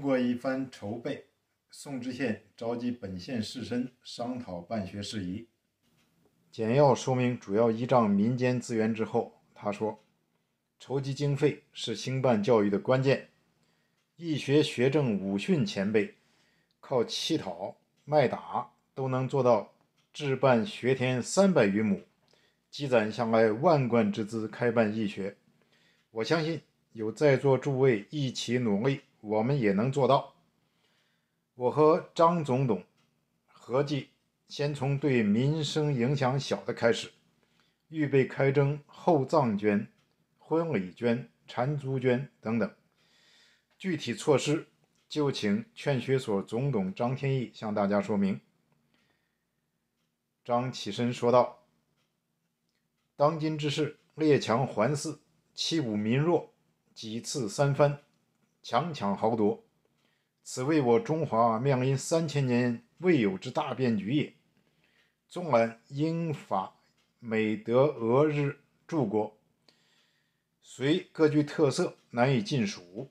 经过一番筹备，宋知县召集本县士绅商讨办学事宜。简要说明主要依仗民间资源之后，他说：“筹集经费是兴办教育的关键。义学学政武训前辈靠乞讨卖打都能做到置办学田三百余亩，积攒下来万贯之资开办义学。我相信有在座诸位一起努力。”我们也能做到。我和张总统合计，先从对民生影响小的开始，预备开征厚葬捐、婚礼捐、缠足捐等等。具体措施就请劝学所总统张天翼向大家说明。张起身说道：“当今之势，列强环伺，欺侮民弱，几次三番。”强抢豪夺，此为我中华面临三千年未有之大变局也。纵览英法美德俄日诸国，虽各具特色，难以尽数，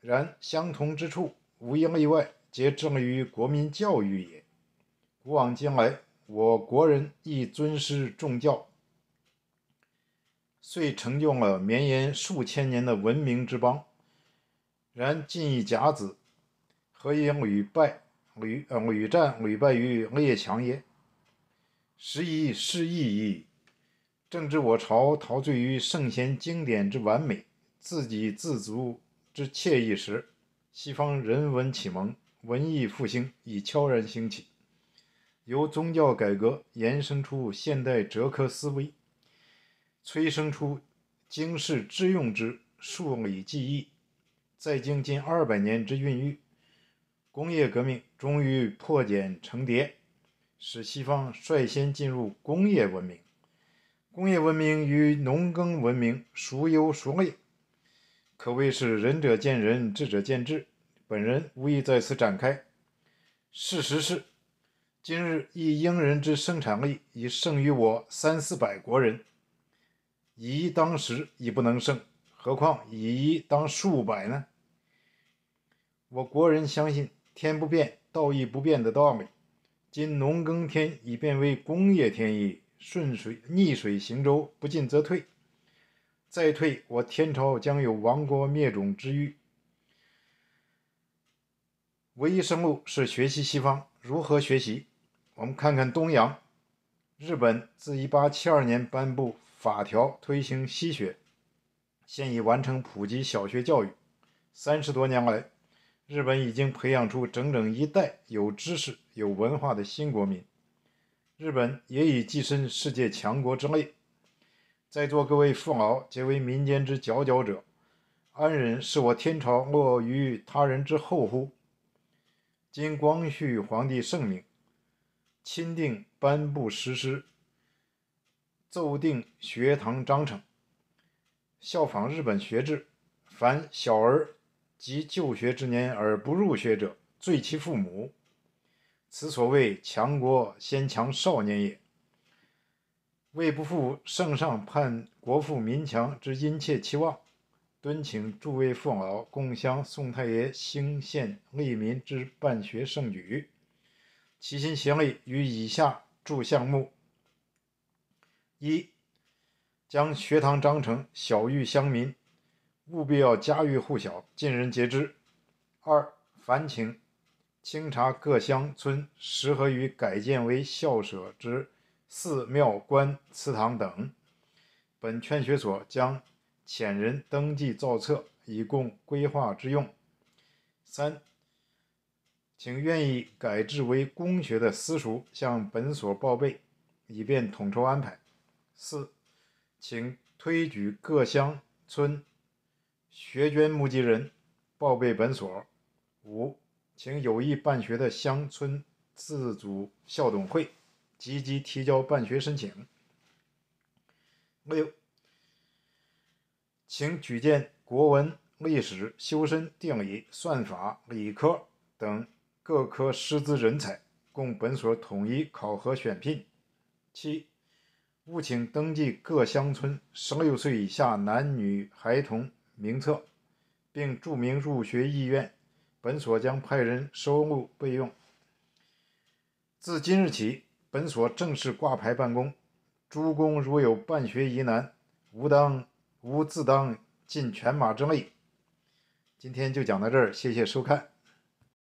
然相同之处无一例外，皆正于国民教育也。古往今来，我国人亦尊师重教，遂成就了绵延数千年的文明之邦。然今一甲子，何以屡败屡呃屡战屡败于列强也？时以时意矣。正值我朝陶醉于圣贤经典之完美、自给自足之惬意时，西方人文启蒙、文艺复兴已悄然兴起，由宗教改革延伸出现代哲科思维，催生出经世致用之数理技艺。再经近二百年之孕育，工业革命终于破茧成蝶，使西方率先进入工业文明。工业文明与农耕文明孰优孰劣，可谓是仁者见仁，智者见智。本人无意在此展开。事实是，今日一英人之生产力已胜于我三四百国人，以当时已不能胜。何况以一当数百呢？我国人相信天不变，道义不变的道理。今农耕天已变为工业天意，顺水逆水行舟，不进则退。再退，我天朝将有亡国灭种之虞。唯一生路是学习西方。如何学习？我们看看东洋，日本自一八七二年颁布法条，推行西学。现已完成普及小学教育。三十多年来，日本已经培养出整整一代有知识、有文化的新国民。日本也已跻身世界强国之列。在座各位富豪皆为民间之佼佼者，安忍是我天朝落于他人之后乎？今光绪皇帝圣明，钦定颁布实施《奏定学堂章程》。效仿日本学制，凡小儿及就学之年而不入学者，罪其父母。此所谓强国先强少年也。为不负圣上盼国富民强之殷切期望，敦请诸位父老共襄宋太爷兴县利民之办学盛举，齐心协力，于以下诸项目：一、将学堂章程晓谕乡民，务必要家喻户晓、尽人皆知。二、烦请清查各乡村适合于改建为校舍之寺庙、官祠堂等，本劝学所将遣人登记造册，以供规划之用。三、请愿意改制为公学的私塾向本所报备，以便统筹安排。四、请推举各乡村学捐募集人报备本所。五，请有意办学的乡村自主校董会积极提交办学申请。六，请举荐国文、历史、修身、地理、算法、理科等各科师资人才，供本所统一考核选聘。七。务请登记各乡村十六岁以下男女孩童名册，并注明入学意愿。本所将派人收录备用。自今日起，本所正式挂牌办公。诸公如有办学疑难，吾当吾自当尽犬马之力。今天就讲到这儿，谢谢收看。